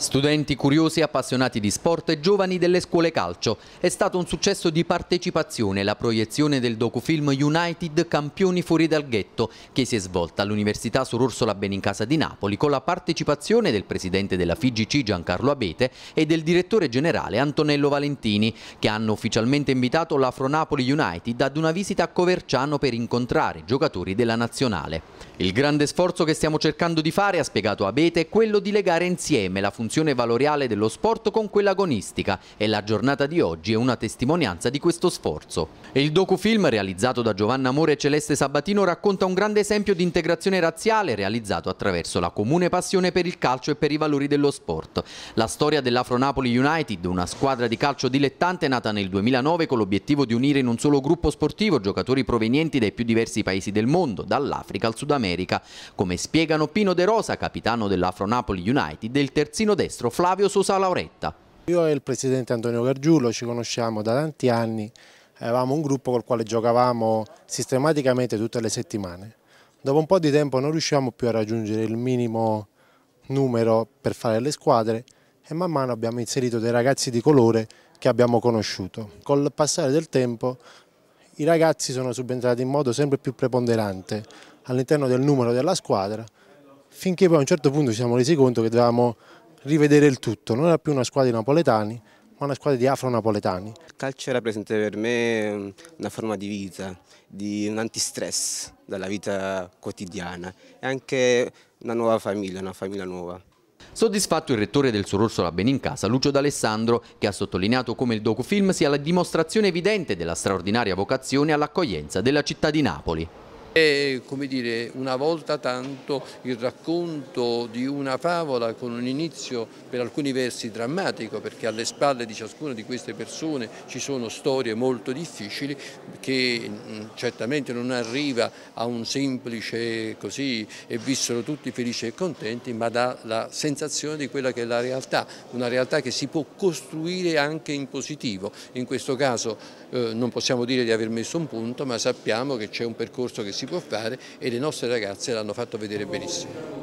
Studenti curiosi, appassionati di sport e giovani delle scuole calcio. È stato un successo di partecipazione la proiezione del docufilm United Campioni fuori dal ghetto che si è svolta all'Università Sur Orsola Benincasa di Napoli con la partecipazione del presidente della FIGC Giancarlo Abete e del direttore generale Antonello Valentini che hanno ufficialmente invitato la Fronapoli United ad una visita a Coverciano per incontrare i giocatori della nazionale. Il grande sforzo che stiamo cercando di fare, ha spiegato Abete, è quello di legare insieme insieme la funzione valoriale dello sport con quella agonistica e la giornata di oggi è una testimonianza di questo sforzo. Il docufilm realizzato da Giovanna Amore e Celeste Sabatino racconta un grande esempio di integrazione razziale realizzato attraverso la comune passione per il calcio e per i valori dello sport. La storia dell'Afronapoli United, una squadra di calcio dilettante nata nel 2009 con l'obiettivo di unire in un solo gruppo sportivo giocatori provenienti dai più diversi paesi del mondo, dall'Africa al Sud America. Come spiegano Pino De Rosa, capitano dell'Afronapoli United, il il terzino destro Flavio Sosa Lauretta. Io e il presidente Antonio Gargiulo ci conosciamo da tanti anni, avevamo un gruppo col quale giocavamo sistematicamente tutte le settimane. Dopo un po' di tempo non riusciamo più a raggiungere il minimo numero per fare le squadre e man mano abbiamo inserito dei ragazzi di colore che abbiamo conosciuto. Col passare del tempo i ragazzi sono subentrati in modo sempre più preponderante all'interno del numero della squadra finché poi a un certo punto ci siamo resi conto che dovevamo rivedere il tutto, non era più una squadra di napoletani, ma una squadra di afro-napoletani. Il calcio rappresenta per me una forma di vita, di un antistress dalla vita quotidiana e anche una nuova famiglia, una famiglia nuova. Soddisfatto il rettore del Sororso La in Casa, Lucio D'Alessandro, che ha sottolineato come il docufilm sia la dimostrazione evidente della straordinaria vocazione all'accoglienza della città di Napoli. È come dire una volta tanto il racconto di una favola con un inizio per alcuni versi drammatico perché alle spalle di ciascuna di queste persone ci sono storie molto difficili che mm, certamente non arriva a un semplice così e vissero tutti felici e contenti ma dà la sensazione di quella che è la realtà, una realtà che si può costruire anche in positivo. In questo caso eh, non possiamo dire di aver messo un punto ma sappiamo che c'è un percorso che si si può fare e le nostre ragazze l'hanno fatto vedere benissimo.